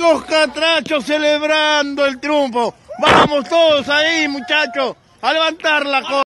Los catrachos celebrando el triunfo. Vamos todos ahí, muchachos, a levantar la cosa.